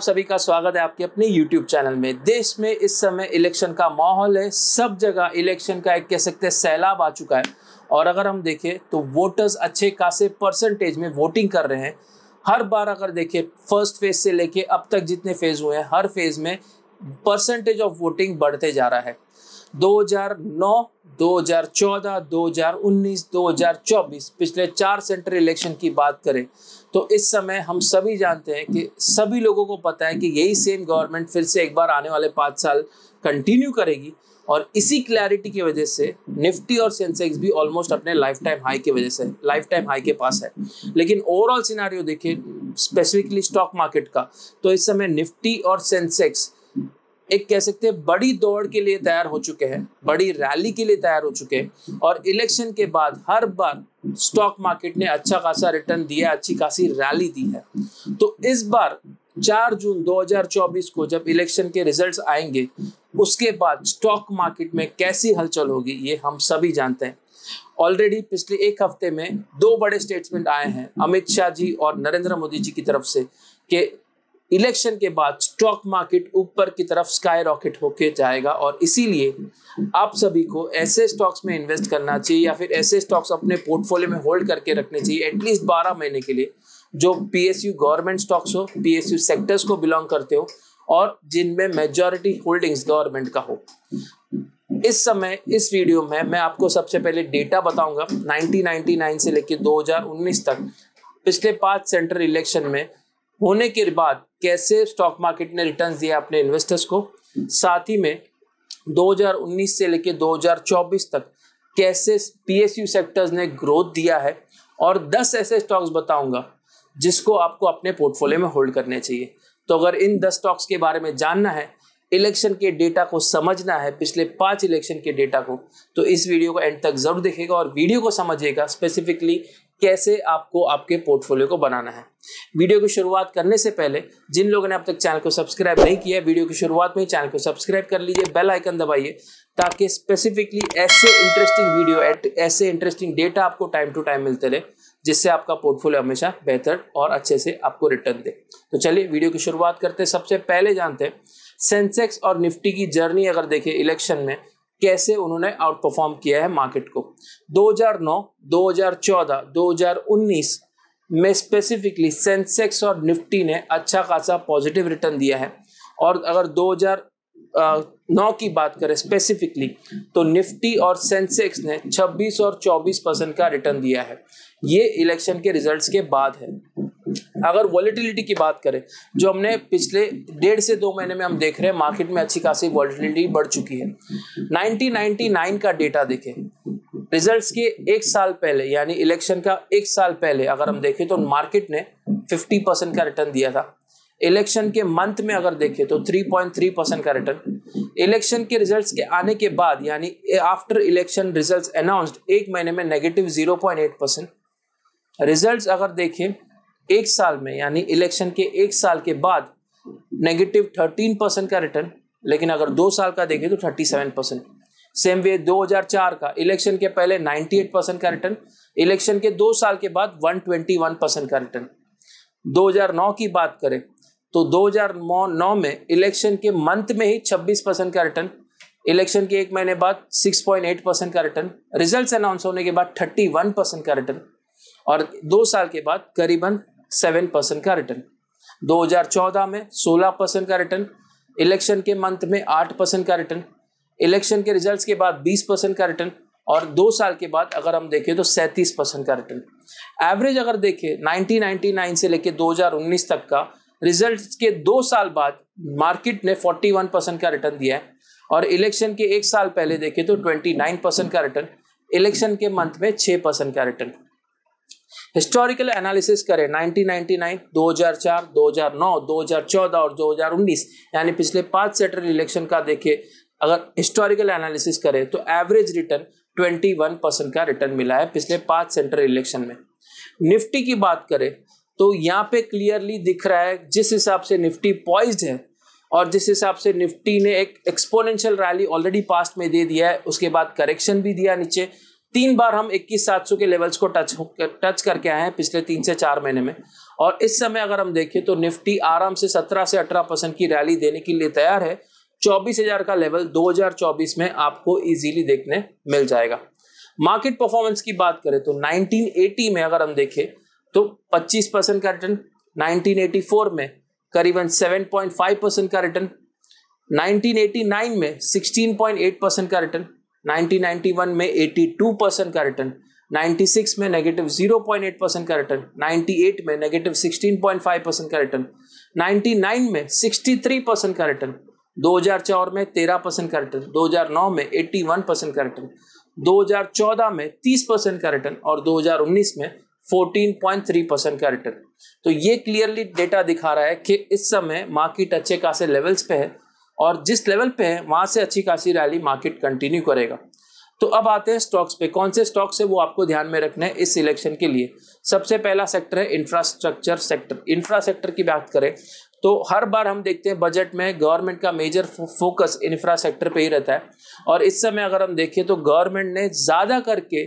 आप सभी का स्वागत है आपके अपने YouTube चैनल में देश में इस समय इलेक्शन का माहौल है सब जगह इलेक्शन का एक कह सकते हैं सैलाब आ चुका है और अगर हम देखें तो वोटर्स अच्छे खासे परसेंटेज में वोटिंग कर रहे हैं हर बार अगर देखें फर्स्ट फेज से लेके अब तक जितने फेज हुए हैं हर फेज में परसेंटेज ऑफ वोटिंग बढ़ते जा रहा है 2009 2014, 2019, 2024 पिछले चार सेंटर इलेक्शन की बात करें तो इस समय हम सभी जानते हैं कि सभी लोगों को पता है कि यही सेम गवर्नमेंट फिर से एक बार आने वाले पाँच साल कंटिन्यू करेगी और इसी क्लैरिटी की वजह से निफ्टी और सेंसेक्स भी ऑलमोस्ट अपने लाइफ टाइम हाई की वजह से लाइफ टाइम हाई के पास है लेकिन ओवरऑल सिनारियो देखिए स्पेसिफिकली स्टॉक मार्केट का तो इस समय निफ्टी और सेंसेक्स एक कह सकते हैं बड़ी दौड़ के लिए तैयार हो चुके हैं बड़ी रैली के लिए तैयार हो चुके हैं और इलेक्शन के बाद हर बार स्टॉक मार्केट ने अच्छा खासा रिटर्न दिया अच्छी खासी रैली दी है तो इस बार 4 जून 2024 को जब इलेक्शन के रिजल्ट्स आएंगे उसके बाद स्टॉक मार्केट में कैसी हलचल होगी ये हम सभी जानते हैं ऑलरेडी पिछले एक हफ्ते में दो बड़े स्टेटमेंट आए हैं अमित शाह जी और नरेंद्र मोदी जी की तरफ से कि इलेक्शन के बाद स्टॉक मार्केट ऊपर की तरफ स्काई रॉकेट होके जाएगा और इसीलिए आप सभी को ऐसे स्टॉक्स में इन्वेस्ट करना चाहिए या फिर ऐसे स्टॉक्स अपने पोर्टफोलियो में होल्ड करके रखने चाहिए एटलीस्ट बारह महीने के लिए जो पीएसयू गवर्नमेंट स्टॉक्स हो पीएसयू सेक्टर्स को बिलोंग करते हो और जिनमें मेजॉरिटी होल्डिंग्स गवर्नमेंट का हो इस समय इस वीडियो में मैं आपको सबसे पहले डेटा बताऊंगा 1999 से लेकर 2019 तक पिछले पांच सेंट्रल इलेक्शन में होने के बाद कैसे स्टॉक मार्केट ने रिटर्न दिया अपने इन्वेस्टर्स को साथ ही में 2019 से लेकर 2024 तक कैसे पीएसयू सेक्टर्स ने ग्रोथ दिया है और 10 ऐसे स्टॉक्स बताऊंगा जिसको आपको अपने पोर्टफोलियो में होल्ड करने चाहिए तो अगर इन 10 स्टॉक्स के बारे में जानना है इलेक्शन के डेटा को समझना है पिछले पांच इलेक्शन के डेटा को तो इस वीडियो को एंड तक जरूर देखेगा और वीडियो को समझिएगा स्पेसिफिकली कैसे आपको आपके पोर्टफोलियो को बनाना है वीडियो की शुरुआत करने से पहले जिन लोगों ने अब तक चैनल को सब्सक्राइब नहीं किया है वीडियो की शुरुआत में ही चैनल को सब्सक्राइब कर लीजिए बेल आइकन दबाइए ताकि स्पेसिफिकली ऐसे इंटरेस्टिंग वीडियो ऐसे इंटरेस्टिंग डेटा आपको टाइम टू टाइम मिलते रहे जिससे आपका पोर्टफोलियो हमेशा बेहतर और अच्छे से आपको रिटर्न दे तो चलिए वीडियो की शुरुआत करते हैं सबसे पहले जानते हैं सेंसेक्स और निफ्टी की जर्नी अगर देखें इलेक्शन में कैसे उन्होंने आउट परफॉर्म किया है मार्केट को 2009, 2014, 2019 में स्पेसिफिकली सेंसेक्स और निफ्टी ने अच्छा खासा पॉजिटिव रिटर्न दिया है और अगर 2009 की बात करें स्पेसिफिकली तो निफ्टी और सेंसेक्स ने 26 और 24 परसेंट का रिटर्न दिया है ये इलेक्शन के रिजल्ट्स के बाद है अगर वॉलीटिलिटी की बात करें जो हमने पिछले डेढ़ से दो महीने में हम देख रहे हैं मार्केट में अच्छी खासी वॉलीटिलिटी बढ़ चुकी है 1999 का डेटा देखें रिजल्ट्स के एक साल पहले यानी इलेक्शन का एक साल पहले अगर हम देखें तो मार्केट ने 50 परसेंट का रिटर्न दिया था इलेक्शन के मंथ में अगर देखें तो 3.3 परसेंट का रिटर्न इलेक्शन के रिजल्ट्स के आने के बाद यानी आफ्टर इलेक्शन रिजल्ट्स अनाउंस्ड एक महीने में नेगेटिव 0.8 परसेंट रिजल्ट्स अगर देखें एक साल में यानी इलेक्शन के एक साल के बाद नेगेटिव थर्टीन परसेंट का रिटर्न लेकिन अगर दो साल का देखें तो thirty seven percent same way 2004 का इलेक्शन के पहले 98 परसेंट का रिटर्न इलेक्शन के दो साल के बाद 121 परसेंट का रिटर्न 2009 की बात करें तो 2009 में इलेक्शन के मंथ में ही 26 परसेंट का रिटर्न इलेक्शन के एक महीने बाद 6.8 परसेंट का रिटर्न रिजल्ट्स अनाउंस होने के बाद 31 परसेंट का रिटर्न और दो साल के बाद करीबन सेवन परसेंट का रिटर्न 2014 में 16 परसेंट का रिटर्न इलेक्शन के मंथ में 8 परसेंट का रिटर्न इलेक्शन के रिजल्ट्स के बाद 20 परसेंट का रिटर्न और दो साल के बाद अगर हम देखें तो 37 परसेंट का रिटर्न एवरेज अगर देखें 1999 से लेकर 2019 तक का रिजल्ट के दो साल बाद मार्केट ने 41 परसेंट का रिटर्न दिया है और इलेक्शन के एक साल पहले देखें तो 29 परसेंट का रिटर्न इलेक्शन के मंथ में 6 परसेंट का रिटर्न हिस्टोरिकल एनालिसिस करें 1999, 2004, 2009, 2014 और 2019 यानी पिछले पांच सेंट्रल इलेक्शन का देखें अगर हिस्टोरिकल एनालिसिस करें तो एवरेज रिटर्न 21 परसेंट का रिटर्न मिला है पिछले पांच सेंट्रल इलेक्शन में निफ्टी की बात करें तो यहाँ पे क्लियरली दिख रहा है जिस हिसाब से निफ्टी पॉइज है और जिस हिसाब से निफ्टी ने एक एक्सपोनेंशियल रैली ऑलरेडी पास्ट में दे दिया है उसके बाद करेक्शन भी दिया नीचे तीन बार हम इक्कीस सात सौ के लेवल्स को टच टच करके आए हैं पिछले तीन से चार महीने में और इस समय अगर हम देखें तो निफ्टी आराम से सत्रह से अठारह परसेंट की रैली देने के लिए तैयार है चौबीस हजार का लेवल 2024 में आपको इजीली देखने मिल जाएगा मार्केट परफॉर्मेंस की बात करें तो 1980 में अगर हम देखें तो 25 परसेंट का रिटर्न 1984 में करीबन 7.5 परसेंट का रिटर्न 1989 में 16.8 परसेंट का रिटर्न 1991 में 82 परसेंट का रिटर्न 96 में नेगेटिव 0.8 परसेंट का रिटर्न 98 में नेगेटिव 16.5 परसेंट का रिटर्न 99 में 63 परसेंट का रिटर्न 2004 में 13 परसेंट का रिटर्न 2009 में 81 परसेंट का रिटर्न 2014 में 30 परसेंट का रिटर्न और 2019 में 14.3 परसेंट का रिटर्न तो ये क्लियरली डेटा दिखा रहा है कि इस समय मार्केट अच्छे खासे लेवल्स पे है और जिस लेवल पे है वहाँ से अच्छी खासी रैली मार्केट कंटिन्यू करेगा तो अब आते हैं स्टॉक्स पे कौन से स्टॉक्स है वो आपको ध्यान में रखने हैं इस सिलेक्शन के लिए सबसे पहला सेक्टर है इंफ्रास्ट्रक्चर सेक्टर इंफ्रास्ट्रक्चर की बात करें तो हर बार हम देखते हैं बजट में गवर्नमेंट का मेजर फोकस इंफ्रास्ट्रक्चर पे ही रहता है और इस समय अगर हम देखें तो गवर्नमेंट ने ज़्यादा करके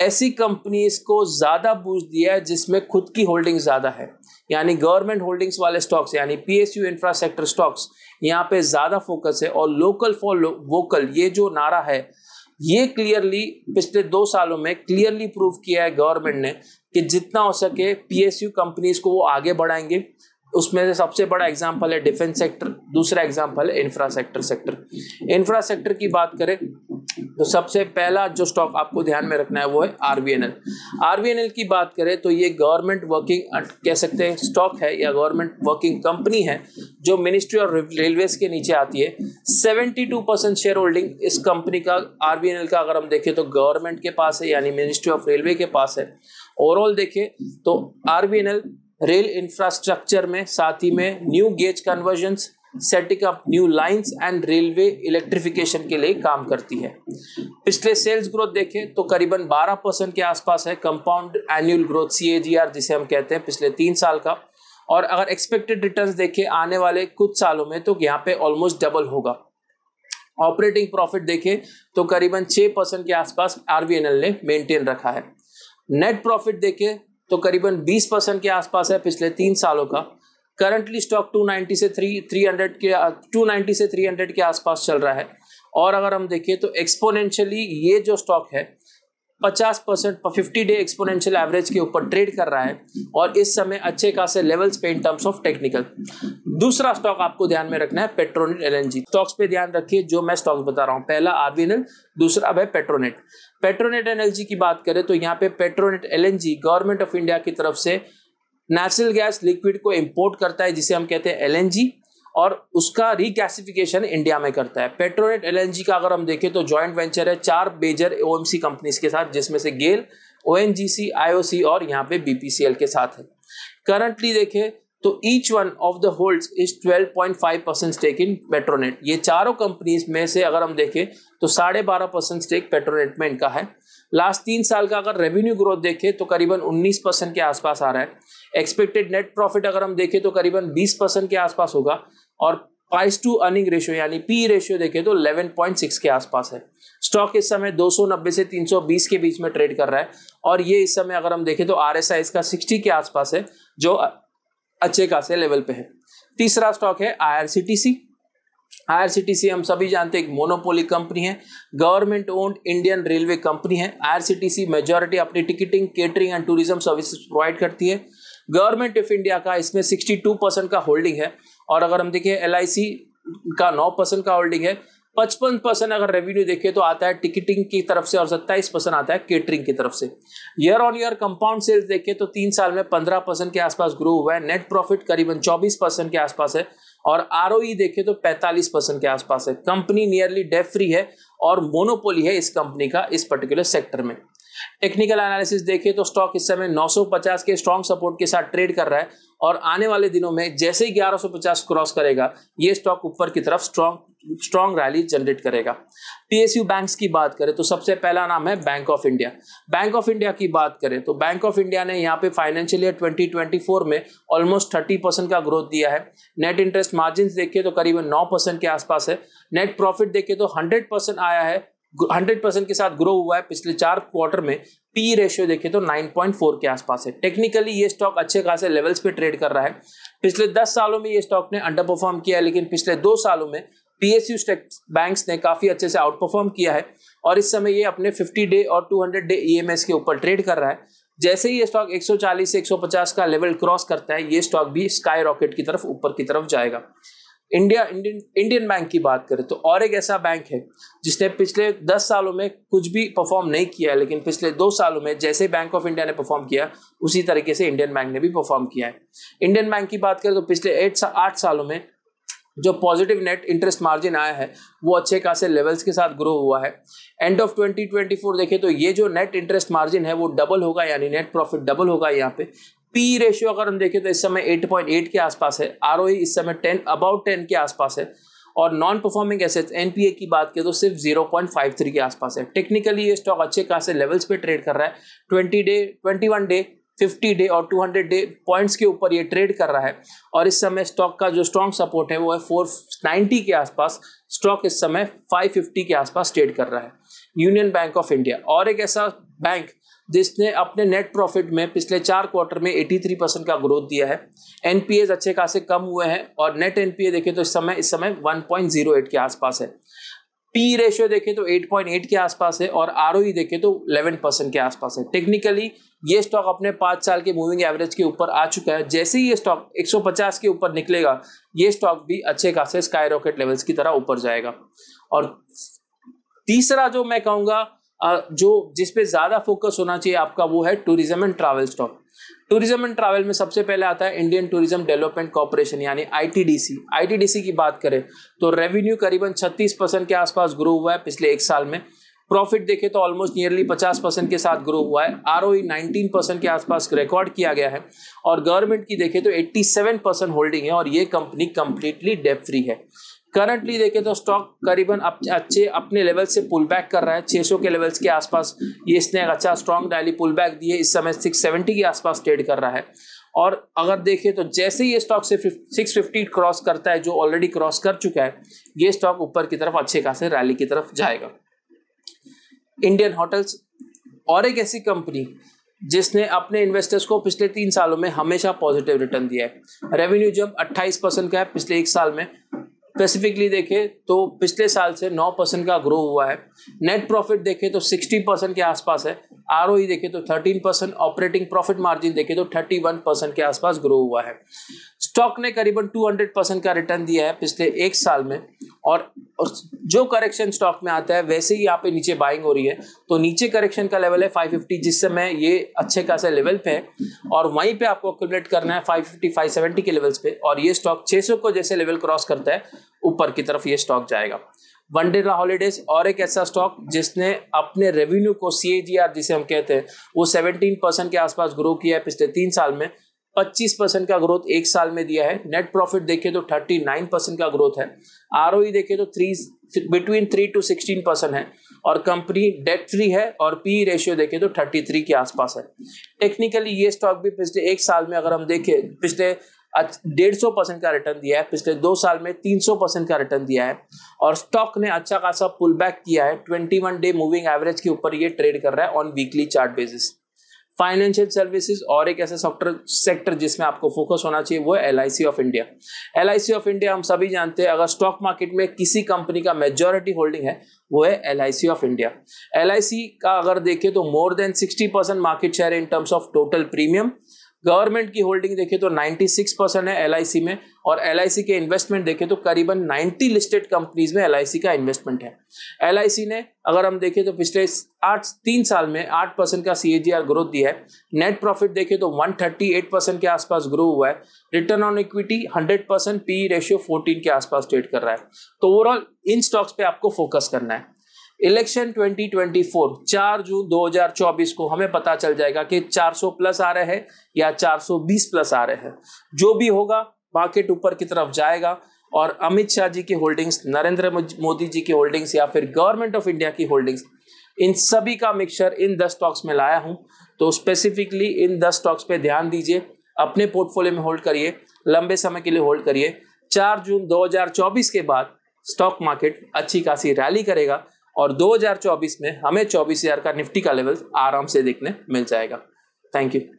ऐसी कंपनीज को ज़्यादा बूझ दिया है जिसमें खुद की होल्डिंग ज़्यादा है यानी गवर्नमेंट होल्डिंग्स वाले स्टॉक्स यानी P S U infrastructure stocks यहाँ पे ज़्यादा फोकस है और लोकल फॉर वोकल ये जो नारा है ये क्लियरली पिछले दो सालों में क्लियरली प्रूव किया है गवर्नमेंट ने कि जितना हो सके पीएसयू कंपनीज को वो आगे बढ़ाएंगे उसमें से सबसे बड़ा एग्जाम्पल है डिफेंस सेक्टर दूसरा एग्जाम्पल है इंफ्रास्ट्रक्चर सेक्टर इंफ्रास्ट्रक्चर की बात करें तो सबसे पहला जो स्टॉक आपको ध्यान में रखना है वो है एन एल की बात करें तो ये गवर्नमेंट वर्किंग कह सकते हैं स्टॉक है या गवर्नमेंट वर्किंग कंपनी है जो मिनिस्ट्री ऑफ रेलवेज के नीचे आती है टू परसेंट शेयर होल्डिंग इस कंपनी का एल का अगर हम देखें तो गवर्नमेंट के पास है यानी मिनिस्ट्री ऑफ रेलवे के पास है ओवरऑल देखें तो एल रेल इंफ्रास्ट्रक्चर में साथ ही में new gauge conversion setting up new lines and railway electrification के लिए काम करती है पिछले सेल्स ग्रोथ देखें तो करीबन 12 परसेंट के आसपास है कंपाउंड एनुअल ग्रोथ सी जिसे हम कहते हैं पिछले तीन साल का और अगर एक्सपेक्टेड रिटर्न्स देखें आने वाले कुछ सालों में तो यहाँ पे ऑलमोस्ट डबल होगा ऑपरेटिंग प्रॉफिट देखें तो करीबन 6 परसेंट के आसपास आर ने मेंटेन रखा है नेट प्रॉफिट देखें तो करीबन 20 परसेंट के आसपास है पिछले तीन सालों का करंटली स्टॉक 290 से 3 300 के 290 से 300 के आसपास चल रहा है और अगर हम देखें तो एक्सपोनेंशियली ये जो स्टॉक है 50 percent fifty day exponential average के ऊपर ट्रेड कर रहा है और इस समय अच्छे खासे लेवल्स पे इन टर्म्स ऑफ टेक्निकल दूसरा स्टॉक आपको ध्यान में रखना है पेट्रोनेट एल स्टॉक्स पे ध्यान रखिए जो मैं स्टॉक्स बता रहा हूँ पहला आरबीएनएल दूसरा अब है पेट्रोनेट पेट्रोनेट एल की बात करें तो यहाँ पे Petronet L government of India की तरफ से नेचुरल गैस लिक्विड को इम्पोर्ट करता है जिसे हम कहते हैं एल और उसका रिकैसिफिकेशन इंडिया में करता है पेट्रोनेट एल का अगर हम देखें तो जॉइंट वेंचर है चार मेजर ओएमसी कंपनीज के साथ जिसमें से गेल ओ एन और यहाँ पे बीपीसीएल के साथ है करंटली देखें तो each one of the hold is 12.5 percent stake in Petronet ये चारों कंपनीज में से अगर हम देखें तो साढ़े बारह परसेंट स्टेक पेट्रोनेट में इनका है लास्ट तीन साल का अगर रेवेन्यू ग्रोथ देखें तो करीबन 19 परसेंट के आसपास आ रहा है एक्सपेक्टेड नेट प्रॉफिट अगर हम देखें तो करीबन 20 परसेंट के आसपास होगा और प्राइस टू अर्निंग रेशियो यानी पी रेशियो देखें तो 11.6 के आसपास है स्टॉक इस समय 290 से 320 के बीच में ट्रेड कर रहा है और ये इस समय अगर हम देखें तो आर एस इसका 60 के आसपास है जो अच्छे खासे लेवल पे है तीसरा स्टॉक है I R C T C हम सभी जानते हैं एक मोनोपोली कंपनी है government owned Indian railway company है आईआरसीटीसी मेजॉरिटी अपनी ticketing catering and tourism services provide करती है गवर्नमेंट ऑफ इंडिया का इसमें 62 परसेंट का होल्डिंग है और अगर हम देखें एल का नौ परसेंट का होल्डिंग है पचपन परसेंट अगर रेवेन्यू देखें तो आता है टिकटिंग की तरफ से और सत्ताईस परसेंट आता है केटरिंग की तरफ से year on year compound sales देखें तो तीन साल में पंद्रह परसेंट के आसपास ग्रो हुआ है नेट प्रॉफिट करीबन चौबीस परसेंट के आसपास है और आर e देखें तो पैंतालीस परसेंट के आसपास है कंपनी नियरली डेफ फ्री है और मोनोपोली है इस कंपनी का इस पर्टिकुलर सेक्टर में टेक्निकल एनालिसिस देखिए तो स्टॉक इस समय 950 के स्ट्रॉन्ग सपोर्ट के साथ ट्रेड कर रहा है और आने वाले दिनों में जैसे ही 1150 क्रॉस करेगा ये स्टॉक ऊपर की तरफ स्ट्रॉन्ग स्ट्रॉन्ग रैली जनरेट करेगा पीएसयू बैंक्स की बात करें तो सबसे पहला नाम है Bank of India Bank of India की बात करें तो बैंक ऑफ इंडिया ने यहाँ पे फाइनेंशियल ईयर 2024 में ऑलमोस्ट 30 परसेंट का ग्रोथ दिया है नेट इंटरेस्ट मार्जिन देखिए तो करीबन 9 परसेंट के आसपास है नेट प्रॉफिट देखिए तो 100 परसेंट आया है हंड्रेड परसेंट के साथ ग्रो हुआ है पिछले चार क्वार्टर में पी रेशियो देखें तो 9.4 के आसपास है टेक्निकली ये स्टॉक अच्छे खासे लेवल्स पे ट्रेड कर रहा है पिछले 10 सालों में ये स्टॉक ने अंडर परफॉर्म किया है लेकिन पिछले दो सालों में पी एस यू बैंक्स ने काफ़ी अच्छे से आउट परफॉर्म किया है और इस समय ये अपने 50 डे और 200 डे ई के ऊपर ट्रेड कर रहा है जैसे ही ये स्टॉक 140 से 150 का लेवल क्रॉस करता है ये स्टॉक भी स्काई रॉकेट की तरफ ऊपर की तरफ जाएगा इंडिया इंडियन इंडियन बैंक की बात करें तो और एक ऐसा बैंक है जिसने पिछले दस सालों में कुछ भी परफॉर्म नहीं किया है लेकिन पिछले दो सालों में जैसे बैंक ऑफ इंडिया ने परफॉर्म किया उसी तरीके से इंडियन बैंक ने भी परफॉर्म किया है इंडियन बैंक की बात करें तो पिछले एट सा, आठ सालों में जो पॉजिटिव नेट इंटरेस्ट मार्जिन आया है वो अच्छे खासे लेवल्स के साथ ग्रो हुआ है एंड ऑफ 2024 देखें तो ये जो नेट इंटरेस्ट मार्जिन है वो डबल होगा यानी नेट प्रॉफिट डबल होगा यहाँ पे पी रेशियो अगर हम देखें तो इस समय 8.8 के आसपास है आर e इस समय 10 अबाउट 10 के आसपास है और नॉन परफॉर्मिंग एसेट्स एनपीए की बात करें तो सिर्फ 0.53 के आसपास है टेक्निकली ये स्टॉक अच्छे खासे लेवल्स पे ट्रेड कर रहा है 20 डे 21 डे 50 डे और 200 डे पॉइंट्स के ऊपर ये ट्रेड कर रहा है और इस समय स्टॉक का जो स्ट्रॉन्ग सपोर्ट है वो है 490 के आसपास स्टॉक इस समय 550 के आसपास ट्रेड कर रहा है यूनियन बैंक ऑफ इंडिया और एक ऐसा बैंक जिसने अपने नेट प्रॉफिट में पिछले चार क्वार्टर में 83 परसेंट का ग्रोथ दिया है एनपीए अच्छे खासे कम हुए हैं और नेट एनपीए देखें तो इस समय इस समय 1.08 के आसपास है पी रेशियो देखें तो 8.8 के आसपास है और आर e देखें तो 11 परसेंट के आसपास है टेक्निकली ये स्टॉक अपने पाँच साल के मूविंग एवरेज के ऊपर आ चुका है जैसे ही ये स्टॉक 150 के ऊपर निकलेगा ये स्टॉक भी अच्छे खासे स्काई रॉकेट लेवल्स की तरह ऊपर जाएगा और तीसरा जो मैं कहूँगा जो जिस पे ज़्यादा फोकस होना चाहिए आपका वो है tourism and travel stock tourism and travel में सबसे पहले आता है इंडियन टूरिज्म डेवलपमेंट कॉरपोरेशन यानी आईटीडीसी आईटीडीसी की बात करें तो रेवेन्यू करीबन 36 परसेंट के आसपास ग्रो हुआ है पिछले एक साल में प्रॉफिट देखें तो ऑलमोस्ट नियरली 50 परसेंट के साथ ग्रो हुआ है आर ओ नाइनटीन परसेंट के आसपास रिकॉर्ड किया गया है और गवर्नमेंट की देखें तो 87 परसेंट होल्डिंग है और ये कंपनी कंप्लीटली डेप फ्री है करंटली देखें तो स्टॉक करीबन अप, अच्छे अपने लेवल से पुल बैक कर रहा है 600 के लेवल्स के आसपास ये इसने एक अच्छा स्ट्रॉन्ग डायली पुल बैक दी है इस समय 670 के आसपास ट्रेड कर रहा है और अगर देखें तो जैसे ये स्टॉक से सिक्स फिफ्टी क्रॉस करता है जो ऑलरेडी क्रॉस कर चुका है ये स्टॉक ऊपर की तरफ अच्छे खासे रैली की तरफ जाएगा इंडियन होटल्स और एक ऐसी कंपनी जिसने अपने इन्वेस्टर्स को पिछले तीन सालों में हमेशा पॉजिटिव रिटर्न दिया है रेवेन्यू जब 28 परसेंट का है पिछले एक साल में स्पेसिफिकली देखें तो पिछले साल से 9 परसेंट का ग्रो हुआ है नेट प्रॉफिट देखें तो 60 परसेंट के आसपास है आर e देखें तो 13 परसेंट ऑपरेटिंग प्रॉफिट मार्जिन देखें तो 31 परसेंट के आसपास ग्रो हुआ है स्टॉक ने करीबन 200 परसेंट का रिटर्न दिया है पिछले एक साल में और जो करेक्शन स्टॉक में आता है वैसे ही यहाँ पे नीचे बाइंग हो रही है तो नीचे करेक्शन का लेवल है 550 जिस समय ये अच्छे खासा लेवल पे है और वहीं पे आपको कैलकुलेट करना है 550 570 के लेवल्स पे और ये स्टॉक 600 को जैसे लेवल क्रॉस करता है ऊपर की तरफ ये स्टॉक जाएगा वन डे हॉलीडेज और एक ऐसा स्टॉक जिसने अपने रेवेन्यू को सी जिसे हम कहते हैं वो सेवनटीन परसेंट के आसपास ग्रो किया है पिछले तीन साल में 25 परसेंट का ग्रोथ एक साल में दिया है नेट प्रॉफिट देखें तो 39 परसेंट का ग्रोथ है आर e देखें तो three between three to sixteen percent है और कंपनी डेट फ्री है और पी रेशियो देखें तो 33 के आसपास है टेक्निकली ये स्टॉक भी पिछले एक साल में अगर हम देखें पिछले डेढ़ सौ परसेंट का रिटर्न दिया है पिछले दो साल में तीन सौ परसेंट का रिटर्न दिया है और स्टॉक ने अच्छा खासा पुल बैक किया है twenty one day moving average के ऊपर ये ट्रेड कर रहा है on weekly chart basis financial services और एक ऐसा सॉफ्टवेयर सेक्टर जिसमें आपको फोकस होना चाहिए वो L of India L of India हम सभी जानते हैं अगर स्टॉक मार्केट में किसी कंपनी का मेजोरिटी होल्डिंग है वो है एल ऑफ इंडिया एल का अगर देखें तो more than sixty market share in terms of total premium government की होल्डिंग देखें तो 96 परसेंट है एल में और एल के इन्वेस्टमेंट देखें तो करीबन 90 लिस्टेड कंपनीज में एल का इन्वेस्टमेंट है एल ने अगर हम देखें तो पिछले आठ तीन साल में आठ परसेंट का सी ग्रोथ दिया है नेट प्रॉफिट देखें तो 138 परसेंट के आसपास ग्रो हुआ है return on equity 100 percent P ratio fourteen के आसपास ट्रेड कर रहा है तो ओवरऑल इन स्टॉक्स पर आपको फोकस करना है इलेक्शन 2024 4 जून 2024 को हमें पता चल जाएगा कि 400 प्लस आ रहे हैं या 420 प्लस आ रहे हैं जो भी होगा मार्केट ऊपर की तरफ जाएगा और अमित शाह जी की होल्डिंग्स नरेंद्र मोदी जी की होल्डिंग्स या फिर गवर्नमेंट ऑफ इंडिया की होल्डिंग्स इन सभी का मिक्सचर इन दस स्टॉक्स में लाया हूँ तो स्पेसिफिकली इन दस स्टॉक्स पे ध्यान दीजिए अपने पोर्टफोलियो में होल्ड करिए लंबे समय के लिए होल्ड करिए 4 जून 2024 के बाद स्टॉक मार्केट अच्छी खासी रैली करेगा और 2024 में हमें 24,000 का निफ्टी का लेवल आराम से देखने मिल जाएगा थैंक यू